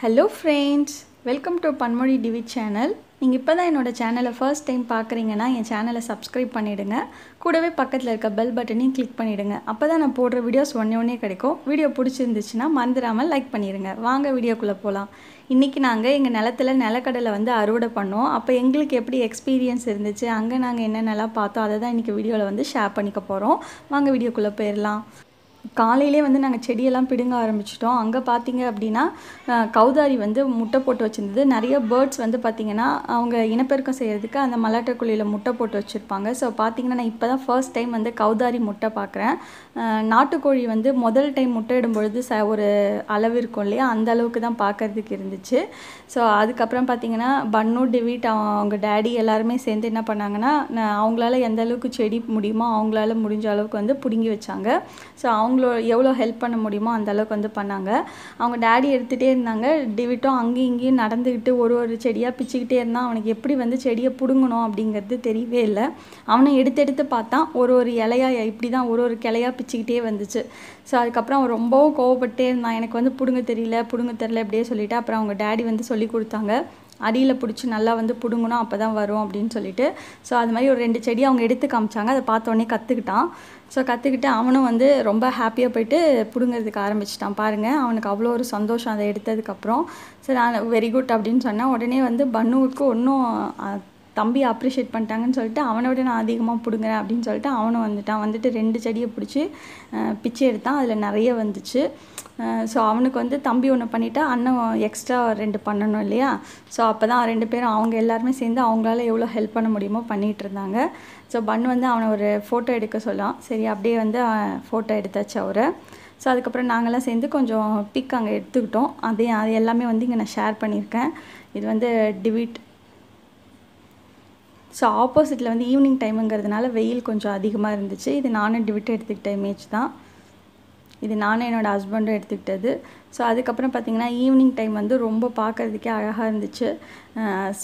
hello friends welcome to Panmozhi TV channel நீங்கள் இப்போ தான் என்னோடய சேனலை ஃபர்ஸ்ட் டைம் பார்க்குறீங்கன்னா என் சேனலை சப்ஸ்கிரைப் பண்ணிவிடுங்க கூடவே பக்கத்தில் இருக்க பெல் பட்டனையும் கிளிக் பண்ணிவிடுங்க அப்போ தான் நான் போடுற வீடியோஸ் ஒன்றே ஒன்றே கிடைக்கும் வீடியோ பிடிச்சிருந்துச்சுன்னா மறந்துடாமல் லைக் பண்ணிடுங்க வாங்க வீடியோக்குள்ளே போகலாம் இன்றைக்கி நாங்கள் எங்கள் நிலத்தில் நிலக்கடலை வந்து அறுவடை பண்ணோம் அப்போ எங்களுக்கு எப்படி எக்ஸ்பீரியன்ஸ் இருந்துச்சு அங்கே நாங்கள் என்னென்னலாம் பார்த்தோம் அதை தான் இன்றைக்கி வீடியோவில் வந்து ஷேர் பண்ணிக்க போகிறோம் வாங்க வீடியோக்குள்ளே போயிடலாம் காலையிலே வந்து நாங்கள் செடியெல்லாம் பிடுங்க ஆரம்பிச்சிட்டோம் அங்கே பார்த்தீங்க அப்படின்னா கௌதாரி வந்து முட்டை போட்டு வச்சுருந்தது நிறைய பேர்ட்ஸ் வந்து பார்த்திங்கன்னா அவங்க இனப்பெருக்கம் செய்கிறதுக்கு அந்த மலாட்டை குழியில் முட்டை போட்டு வச்சுருப்பாங்க ஸோ பார்த்திங்கன்னா நான் இப்போ தான் ஃபர்ஸ்ட் டைம் வந்து கௌதாரி முட்டை பார்க்குறேன் நாட்டுக்கோழி வந்து முதல் டைம் முட்டை இடும்பொழுது ச ஒரு அளவு இருக்கும் இல்லையா அந்த அளவுக்கு தான் பார்க்குறதுக்கு இருந்துச்சு ஸோ அதுக்கப்புறம் பார்த்திங்கன்னா பன்னு டிவிட் அவங்க டேடி எல்லாருமே சேர்ந்து என்ன பண்ணாங்கன்னா அவங்களால எந்த அளவுக்கு செடி முடியுமோ அவங்களால முடிஞ்ச அளவுக்கு வந்து பிடுங்கி வச்சாங்க ஸோ அவங்களோட எவ்வளோ எவ்வளோ ஹெல்ப் பண்ண முடியுமோ அந்தளவுக்கு வந்து பண்ணாங்க அவங்க டேடி எடுத்துகிட்டே இருந்தாங்க டிவிட்டும் அங்கேயும் இங்கேயும் நடந்துக்கிட்டு ஒரு ஒரு செடியாக பிச்சுக்கிட்டே இருந்தான் அவனுக்கு எப்படி வந்து செடியை பிடுங்கணும் அப்படிங்கிறது தெரியவே இல்லை அவனை எடுத்து எடுத்து பார்த்தான் ஒரு ஒரு இலையாக இப்படி தான் ஒரு ஒரு கிளையாக பிச்சுக்கிட்டே வந்துச்சு ஸோ அதுக்கப்புறம் அவன் ரொம்பவும் கோவப்பட்டே இருந்தான் எனக்கு வந்து பிடுங்க தெரியல பிடுங்க தெரில இப்படியே சொல்லிவிட்டு அப்புறம் அவங்க டேடி வந்து சொல்லி கொடுத்தாங்க அடியில் பிடிச்சி நல்லா வந்து பிடுங்கணும் அப்போ தான் வரும் அப்படின்னு சொல்லிட்டு ஸோ அது மாதிரி ஒரு ரெண்டு செடி அவங்க எடுத்து காமிச்சாங்க அதை பார்த்தோன்னே கற்றுக்கிட்டான் ஸோ கற்றுக்கிட்டு அவனும் வந்து ரொம்ப ஹாப்பியாக போயிட்டு பிடுங்கிறதுக்கு ஆரம்பிச்சிட்டான் பாருங்கள் அவனுக்கு அவ்வளோ ஒரு சந்தோஷம் அதை எடுத்ததுக்கப்புறம் சரி நான் வெரி குட் அப்படின்னு சொன்னேன் உடனே வந்து பண்ணுவுக்கு ஒன்றும் தம்பி அப்ரிஷியேட் பண்ணிட்டாங்கன்னு சொல்லிட்டு அவனை விட நான் அதிகமாக பிடுங்குறேன் அப்படின்னு சொல்லிட்டு அவனும் வந்துட்டான் வந்துட்டு ரெண்டு செடியை பிடிச்சி பிச்சை எடுத்தான் அதில் நிறைய வந்துச்சு ஸோ அவனுக்கு வந்து தம்பி ஒன்று பண்ணிவிட்டா அண்ணன் எக்ஸ்ட்ரா ரெண்டு பண்ணணும் இல்லையா ஸோ அப்போ தான் ரெண்டு பேரும் அவங்க எல்லாருமே சேர்ந்து அவங்களால எவ்வளோ ஹெல்ப் பண்ண முடியுமோ பண்ணிகிட்டு இருந்தாங்க ஸோ பன் வந்து அவனை ஒரு ஃபோட்டோ எடுக்க சொல்லலாம் சரி அப்படியே வந்து ஃபோட்டோ எடுத்தாச்சு அவரை ஸோ அதுக்கப்புறம் நாங்களாம் சேர்ந்து கொஞ்சம் பிக் அங்கே எடுத்துக்கிட்டோம் அதே அது எல்லாமே வந்து இங்கே நான் ஷேர் பண்ணியிருக்கேன் இது வந்து டிவிட் ஸோ ஆப்போசிட்டில் வந்து ஈவினிங் டைமுங்கிறதுனால வெயில் கொஞ்சம் அதிகமாக இருந்துச்சு இது நானும் டிவிட் எடுத்துக்கிட்ட இமேஜ் தான் இது நானும் என்னோடய ஹஸ்பண்டும் எடுத்துக்கிட்டது ஸோ அதுக்கப்புறம் பார்த்திங்கன்னா ஈவினிங் டைம் வந்து ரொம்ப பார்க்குறதுக்கே அழகாக இருந்துச்சு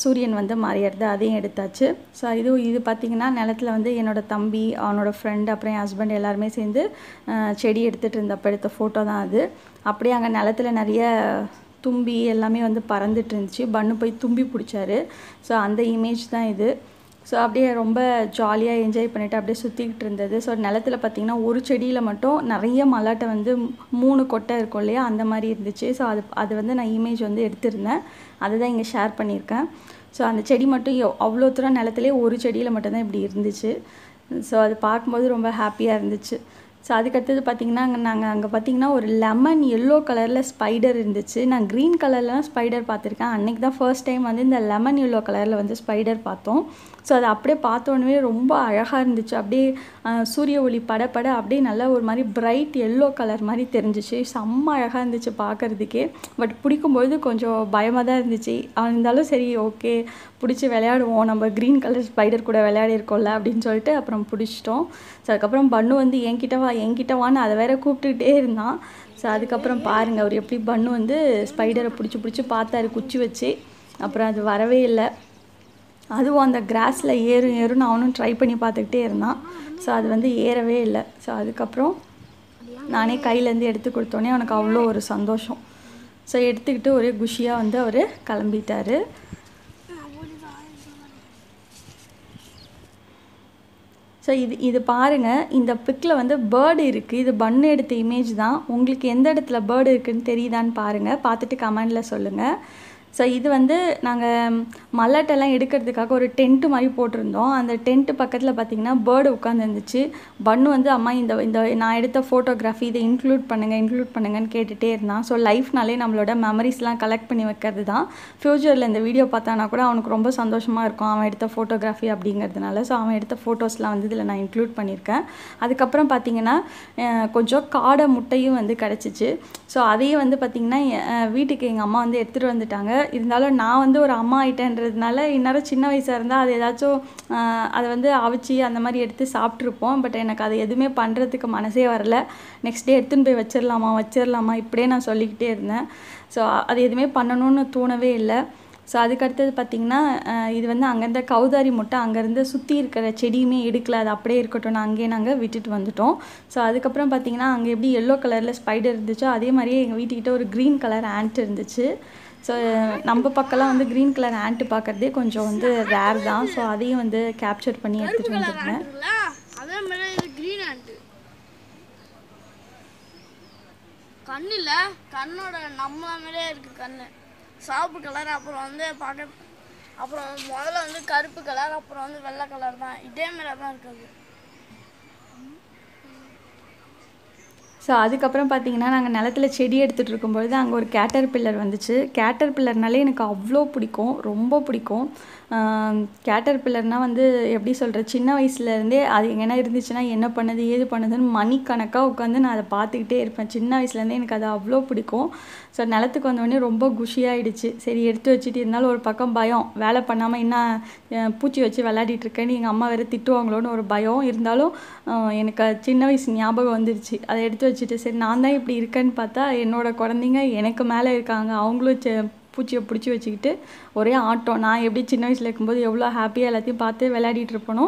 சூரியன் வந்து மறையிறது அதையும் எடுத்தாச்சு ஸோ இது இது பார்த்திங்கன்னா நிலத்தில் வந்து என்னோடய தம்பி அவனோட ஃப்ரெண்டு அப்புறம் என் ஹஸ்பண்ட் எல்லாருமே சேர்ந்து செடி எடுத்துகிட்டு இருந்தப்போ எடுத்த ஃபோட்டோ தான் அது அப்படியே அங்கே நிலத்தில் நிறைய தும்பி எல்லாமே வந்து பறந்துட்டு இருந்துச்சு பண்ணு போய் தும்பி பிடிச்சாரு ஸோ அந்த இமேஜ் தான் இது ஸோ அப்படியே ரொம்ப ஜாலியாக என்ஜாய் பண்ணிவிட்டு அப்படியே சுற்றிக்கிட்டு இருந்தது ஸோ நிலத்தில் பார்த்திங்கன்னா ஒரு செடியில் மட்டும் நிறைய மலாட்டை வந்து மூணு கொட்டை இருக்கும் இல்லையா அந்த மாதிரி இருந்துச்சு ஸோ அது அது வந்து நான் இமேஜ் வந்து எடுத்திருந்தேன் அதை தான் இங்கே ஷேர் பண்ணியிருக்கேன் ஸோ அந்த செடி மட்டும் அவ்வளோ தூரம் நிலத்துலேயே ஒரு செடியில் மட்டும்தான் இப்படி இருந்துச்சு ஸோ அது பார்க்கும்போது ரொம்ப ஹாப்பியாக இருந்துச்சு ஸோ அதுக்கடுத்தது பார்த்திங்கன்னா அங்கே நாங்கள் அங்கே பார்த்திங்கன்னா ஒரு லெமன் எல்லோ கலரில் ஸ்பைடர் இருந்துச்சு நான் க்ரீன் கலர்லாம் ஸ்பைடர் பார்த்துருக்கேன் அன்றைக்கி தான் ஃபர்ஸ்ட் டைம் வந்து இந்த லெமன் எல்லோ கலரில் வந்து ஸ்பைடர் பார்த்தோம் ஸோ அதை அப்படியே பார்த்தோன்னே ரொம்ப அழகாக இருந்துச்சு அப்படியே சூரிய ஒளி படப்பட அப்படியே நல்லா ஒரு மாதிரி பிரைட் எல்லோ கலர் மாதிரி தெரிஞ்சிச்சு செம்ம அழகாக இருந்துச்சு பார்க்குறதுக்கே பட் பிடிக்கும்பொழுது கொஞ்சம் பயமாக தான் இருந்துச்சு இருந்தாலும் சரி ஓகே பிடிச்சி விளையாடுவோம் நம்ம க்ரீன் கலர் ஸ்பைடர் கூட விளையாடிருக்கோம்ல அப்படின்னு சொல்லிட்டு அப்புறம் பிடிச்சிட்டோம் ஸோ அதுக்கப்புறம் பண்ணு வந்து என்கிட்ட வா என்கிட்ட வான்னு அதை வேற கூப்பிட்டுக்கிட்டே இருந்தான் ஸோ அதுக்கப்புறம் பாருங்கள் அவர் எப்படி பண்ணு வந்து ஸ்பைடரை பிடிச்சி பிடிச்சி பார்த்தாரு குச்சி வச்சு அப்புறம் அது வரவே இல்லை அதுவும் அந்த கிராஸில் ஏறும் ஏறும்னு அவனும் ட்ரை பண்ணி பார்த்துக்கிட்டே இருந்தான் ஸோ அது வந்து ஏறவே இல்லை ஸோ அதுக்கப்புறம் நானே கையிலேருந்து எடுத்து கொடுத்தோன்னே அவனுக்கு அவ்வளோ ஒரு சந்தோஷம் ஸோ எடுத்துக்கிட்டு ஒரே குஷியாக வந்து அவர் கிளம்பிட்டார் ஸோ இது இது பாருங்கள் இந்த பிக்கில் வந்து பேர்டு இருக்குது இது பண்ணு எடுத்த இமேஜ் தான் உங்களுக்கு எந்த இடத்துல பேர்டு இருக்குதுன்னு தெரியுதான்னு பாருங்கள் பார்த்துட்டு கமெண்டில் சொல்லுங்கள் ஸோ இது வந்து நாங்கள் மல்லாட்டெல்லாம் எடுக்கிறதுக்காக ஒரு டென்ட்டு மாதிரி போட்டிருந்தோம் அந்த டென்ட்டு பக்கத்தில் பார்த்திங்கன்னா பேர்டு உட்காந்துருந்துச்சு பண்ணு வந்து அம்மா இந்த இந்த நான் எடுத்த ஃபோட்டோகிராஃபி இதை இன்க்ளூட் பண்ணுங்கள் இன்க்ளூட் பண்ணுங்கன்னு கேட்டுகிட்டே இருந்தான் ஸோ லைஃப்னாலே நம்மளோட மெமரிஸ்லாம் கலெக்ட் பண்ணி வைக்கிறது தான் ஃப்யூச்சரில் இந்த வீடியோ பார்த்தானா கூட அவனுக்கு ரொம்ப சந்தோஷமாக இருக்கும் அவன் எடுத்த ஃபோட்டோகிராஃபி அப்படிங்கிறதுனால ஸோ அவன் எடுத்த ஃபோட்டோஸ்லாம் வந்து இதில் நான் இன்க்ளூட் பண்ணியிருக்கேன் அதுக்கப்புறம் பார்த்திங்கன்னா கொஞ்சம் காடை முட்டையும் வந்து கிடச்சிச்சு ஸோ அதையும் வந்து பார்த்திங்கன்னா வீட்டுக்கு எங்கள் அம்மா வந்து எடுத்துகிட்டு வந்துட்டாங்க இருந்தாலும் நான் வந்து ஒரு அம்மா ஆகிட்டேன்றதுனால இந்நேரம் சின்ன வயசாக இருந்தால் அது ஏதாச்சும் அதை வந்து அவிச்சு அந்த மாதிரி எடுத்து சாப்பிட்ருப்போம் பட் எனக்கு அது எதுவுமே பண்ணுறதுக்கு மனசே வரல நெக்ஸ்ட் டே எடுத்துன்னு போய் வச்சிடலாமா வச்சிடலாமா இப்படியே நான் சொல்லிக்கிட்டே இருந்தேன் ஸோ அது எதுவுமே பண்ணணும்னு தோணவே இல்லை ஸோ அதுக்கடுத்தது பார்த்திங்கன்னா இது வந்து அங்கேருந்து கௌதாரி முட்டை அங்கேருந்து சுற்றி இருக்கிற செடியுமே எடுக்கல அது அப்படியே இருக்கட்டும் நான் அங்கேயே நாங்கள் விட்டுட்டு வந்துட்டோம் ஸோ அதுக்கப்புறம் பார்த்திங்கன்னா அங்கே எப்படி எல்லோ கலரில் ஸ்பைடர் இருந்துச்சோ அதே மாதிரியே எங்கள் வீட்டுக்கிட்ட ஒரு க்ரீன் கலர் ஆண்ட் இருந்துச்சு ஸோ நம்ம பக்கம்லாம் வந்து க்ரீன் கலர் ஆண்ட்டு பார்க்குறதே கொஞ்சம் வந்து ரேர் தான் ஸோ அதையும் வந்து கேப்சர் பண்ணி எடுத்துகிட்டு வந்துருக்கேன் இல்லை கண்ணோட நம்ம மேலே இருக்குது கண்ணு சாப்பு கலர் அப்புறம் வந்து பார்க்க அப்புறம் முதல்ல வந்து கருப்பு கலர் அப்புறம் வந்து வெள்ளை கலர் தான் இதே மாதிரி தான் இருக்குது ஸோ அதுக்கப்புறம் பார்த்தீங்கன்னா நாங்கள் நிலத்துல செடி எடுத்துகிட்டு இருக்கும்பொழுது அங்கே ஒரு கேட்டர் பில்லர் வந்துச்சு கேட்டர் பில்லர்னாலே எனக்கு அவ்வளோ பிடிக்கும் ரொம்ப பிடிக்கும் கேட்டர்பில்லர்னால் வந்து எப்படி சொல்கிற சின்ன வயசுலேருந்தே அது எங்கன்னா இருந்துச்சுன்னா என்ன பண்ணுது ஏது பண்ணுதுன்னு மணிக்கணக்காக உட்காந்து நான் அதை பார்த்துக்கிட்டே இருப்பேன் சின்ன வயசுலேருந்தே எனக்கு அது அவ்வளோ பிடிக்கும் ஸோ நிலத்துக்கு வந்தோடனே ரொம்ப குஷியாகிடுச்சு சரி எடுத்து வச்சுட்டு இருந்தாலும் ஒரு பக்கம் பயம் வேலை பண்ணாமல் என்ன பூச்சி வச்சு விளையாடிட்டு இருக்கேன்னு எங்கள் அம்மா வேறு திட்டுவாங்களோன்னு ஒரு பயம் இருந்தாலும் எனக்கு சின்ன வயசு ஞாபகம் வந்துருச்சு அதை எடுத்து வச்சுட்டு சரி நான் தான் இப்படி இருக்கேன்னு பார்த்தா என்னோடய குழந்தைங்க எனக்கு மேலே இருக்காங்க அவங்களும் பூச்சியை பிடிச்சி வச்சுக்கிட்டு ஒரே ஆட்டம் நான் எப்படி சின்ன வயசில் இருக்கும்போது எவ்வளோ ஹாப்பியாக எல்லாத்தையும் பார்த்து விளையாடிட்டு இருப்பனோ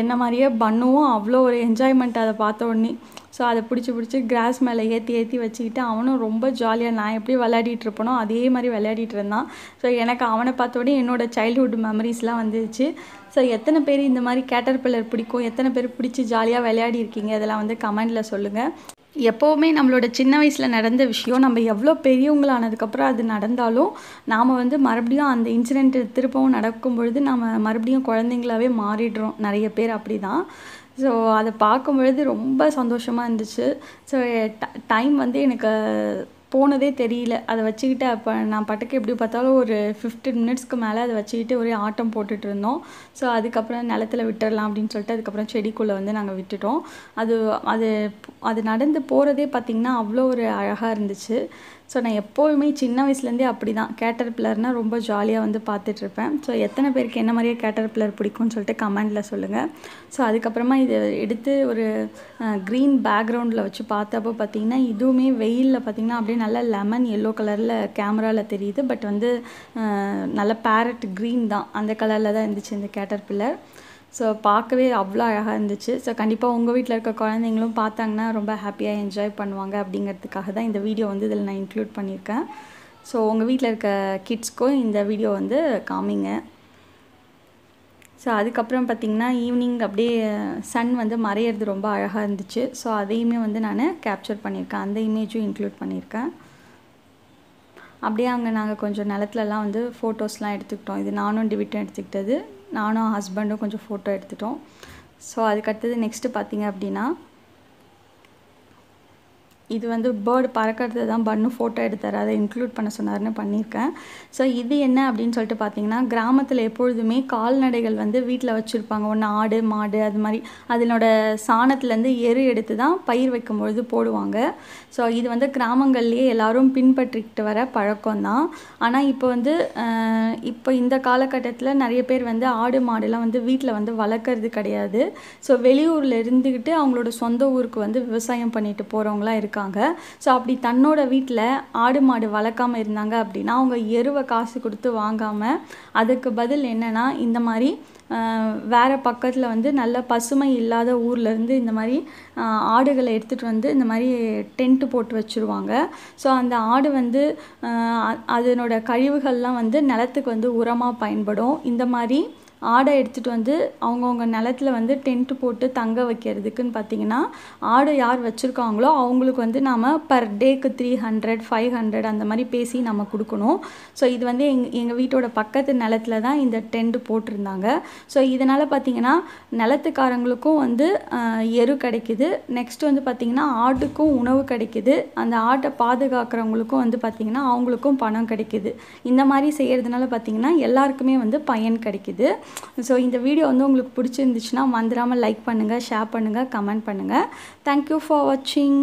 என்ன மாதிரியே பண்ணுவோம் அவ்வளோ ஒரு என்ஜாய்மெண்ட் அதை பார்த்த உடனே ஸோ அதை பிடிச்சி பிடிச்சி கிராஸ் மேலே ஏற்றி ஏற்றி வச்சுக்கிட்டு அவனும் ரொம்ப ஜாலியாக நான் எப்படி விளையாடிட்டு இருப்பனோ அதே மாதிரி விளையாடிட்டு இருந்தான் ஸோ எனக்கு அவனை பார்த்தோடனே என்னோடய சைல்ட்ஹுட் மெமரிஸ்லாம் வந்துச்சு ஸோ எத்தனை பேர் இந்த மாதிரி கேட்டர் பில்லர் பிடிக்கும் எத்தனை பேர் பிடிச்சி ஜாலியாக விளையாடி இருக்கீங்க இதெல்லாம் வந்து கமெண்டில் சொல்லுங்கள் எப்போவுமே நம்மளோட சின்ன வயசில் நடந்த விஷயம் நம்ம எவ்வளோ பெரியவங்களானதுக்கப்புறம் அது நடந்தாலும் நாம் வந்து மறுபடியும் அந்த இன்சிடென்ட்டு திருப்பவும் நடக்கும் பொழுது நாம் மறுபடியும் குழந்தைங்களாவே மாறிடுறோம் நிறைய பேர் அப்படி தான் ஸோ அதை பார்க்கும் பொழுது ரொம்ப சந்தோஷமாக இருந்துச்சு ஸோ டைம் வந்து எனக்கு போனதே தெரியல அதை வச்சுக்கிட்டு அப்போ நான் பட்டுக்கு எப்படி பார்த்தாலும் ஒரு ஃபிஃப்டீன் மினிட்ஸ்க்கு மேலே அதை வச்சுக்கிட்டு ஒரே ஆட்டம் போட்டுட்டு இருந்தோம் ஸோ அதுக்கப்புறம் நிலத்தில் விட்டுடலாம் அப்படின்னு சொல்லிட்டு அதுக்கப்புறம் செடிக்குள்ளே வந்து நாங்கள் விட்டுட்டோம் அது அது அது நடந்து போகிறதே பார்த்திங்கன்னா அவ்வளோ ஒரு அழகாக இருந்துச்சு ஸோ நான் எப்போவுமே சின்ன வயசுலேருந்தே அப்படி தான் கேட்டர் பில்லர்னால் ரொம்ப ஜாலியாக வந்து பார்த்துட்ருப்பேன் ஸோ எத்தனை பேருக்கு என்ன மாதிரியே கேட்டர் பில்லர் பிடிக்கும்னு சொல்லிட்டு கமெண்டில் சொல்லுங்கள் ஸோ அதுக்கப்புறமா இதை எடுத்து ஒரு க்ரீன் பேக்ரவுண்டில் வச்சு பார்த்தப்போ பார்த்திங்கன்னா இதுவுமே வெயிலில் பார்த்திங்கன்னா அப்படியே நல்லா லெமன் எல்லோ கலரில் கேமராவில் தெரியுது பட் வந்து நல்ல பேரட் க்ரீன் தான் அந்த கலரில் தான் இருந்துச்சு இந்த கேட்டர் பில்லர் ஸோ பார்க்கவே அவ்வளோ அழகாக இருந்துச்சு ஸோ கண்டிப்பாக உங்கள் வீட்டில் இருக்க குழந்தைங்களும் பார்த்தாங்கன்னா ரொம்ப ஹாப்பியாக என்ஜாய் பண்ணுவாங்க அப்படிங்கிறதுக்காக தான் இந்த வீடியோ வந்து இதில் நான் இன்க்ளூட் பண்ணியிருக்கேன் ஸோ உங்கள் வீட்டில் இருக்க கிட்ஸ்க்கும் இந்த வீடியோ வந்து காமிங்க ஸோ அதுக்கப்புறம் பார்த்திங்கன்னா ஈவினிங் அப்படியே சன் வந்து மறையிறது ரொம்ப அழகாக இருந்துச்சு ஸோ அதையுமே வந்து நான் கேப்சர் பண்ணியிருக்கேன் அந்த இமேஜும் இன்க்ளூட் பண்ணியிருக்கேன் அப்படியே அங்கே நாங்கள் கொஞ்சம் நிலத்துலலாம் வந்து ஃபோட்டோஸ்லாம் எடுத்துக்கிட்டோம் இது நானும் டிவிட்டும் எடுத்துக்கிட்டது நானும் ஹஸ்பண்டும் கொஞ்சம் ஃபோட்டோ எடுத்துட்டோம் ஸோ அதுக்கடுத்தது நெக்ஸ்ட்டு பார்த்தீங்க அப்படின்னா இது வந்து பேர்டு பறக்கிறது தான் பண்ணு ஃபோட்டோ எடுத்தார் அதை இன்க்ளூட் பண்ண சொன்னார்னு பண்ணியிருக்கேன் ஸோ இது என்ன அப்படின்னு சொல்லிட்டு பார்த்தீங்கன்னா கிராமத்தில் எப்பொழுதுமே கால்நடைகள் வந்து வீட்டில் வச்சுருப்பாங்க ஒன்று ஆடு மாடு அது மாதிரி அதனோட சாணத்துலேருந்து எரு எடுத்து தான் பயிர் வைக்கும்பொழுது போடுவாங்க ஸோ இது வந்து கிராமங்கள்லேயே எல்லோரும் பின்பற்றிக்கிட்டு வர பழக்கம் தான் ஆனால் இப்போ வந்து இப்போ இந்த காலகட்டத்தில் நிறைய பேர் வந்து ஆடு மாடுலாம் வந்து வீட்டில் வந்து வளர்க்குறது கிடையாது ஸோ வெளியூரில் இருந்துக்கிட்டு அவங்களோட சொந்த ஊருக்கு வந்து விவசாயம் பண்ணிட்டு போகிறவங்களாம் இருக்காங்க இருக்காங்க ஸோ அப்படி தன்னோட வீட்டில் ஆடு மாடு வளர்க்காமல் இருந்தாங்க அப்படின்னா அவங்க எருவை காசு கொடுத்து வாங்காமல் அதுக்கு பதில் என்னென்னா இந்த மாதிரி வேறு பக்கத்தில் வந்து நல்ல பசுமை இல்லாத ஊர்லேருந்து இந்த மாதிரி ஆடுகளை எடுத்துகிட்டு வந்து இந்த மாதிரி டென்ட்டு போட்டு வச்சுருவாங்க ஸோ அந்த ஆடு வந்து அதனோட கழிவுகள்லாம் வந்து நிலத்துக்கு வந்து உரமாக பயன்படும் இந்த மாதிரி ஆடை எடுத்துகிட்டு வந்து அவங்கவுங்க நிலத்துல வந்து டென்ட்டு போட்டு தங்க வைக்கிறதுக்குன்னு பார்த்தீங்கன்னா ஆடை யார் வச்சுருக்காங்களோ அவங்களுக்கு வந்து நாம் பர் டேக்கு த்ரீ ஹண்ட்ரட் ஃபைவ் ஹண்ட்ரட் அந்த மாதிரி பேசி நம்ம கொடுக்கணும் ஸோ இது வந்து எங் எங்கள் வீட்டோட பக்கத்து நிலத்துல தான் இந்த டென்ட்டு போட்டிருந்தாங்க ஸோ இதனால் பார்த்தீங்கன்னா நிலத்துக்காரங்களுக்கும் வந்து எரு கிடைக்கிது நெக்ஸ்ட் வந்து பார்த்திங்கன்னா ஆட்டுக்கும் உணவு கிடைக்கிது அந்த ஆட்டை பாதுகாக்கிறவங்களுக்கும் வந்து பார்த்திங்கன்னா அவங்களுக்கும் பணம் கிடைக்கிது இந்த மாதிரி செய்கிறதுனால பார்த்தீங்கன்னா எல்லாருக்குமே வந்து பயன் கிடைக்கிது ஸோ இந்த வீடியோ வந்து உங்களுக்கு பிடிச்சிருந்துச்சுன்னா மந்திராமல் லைக் பண்ணுங்கள் ஷேர் பண்ணுங்கள் கமெண்ட் பண்ணுங்கள் தேங்க்யூ ஃபார் வாட்சிங்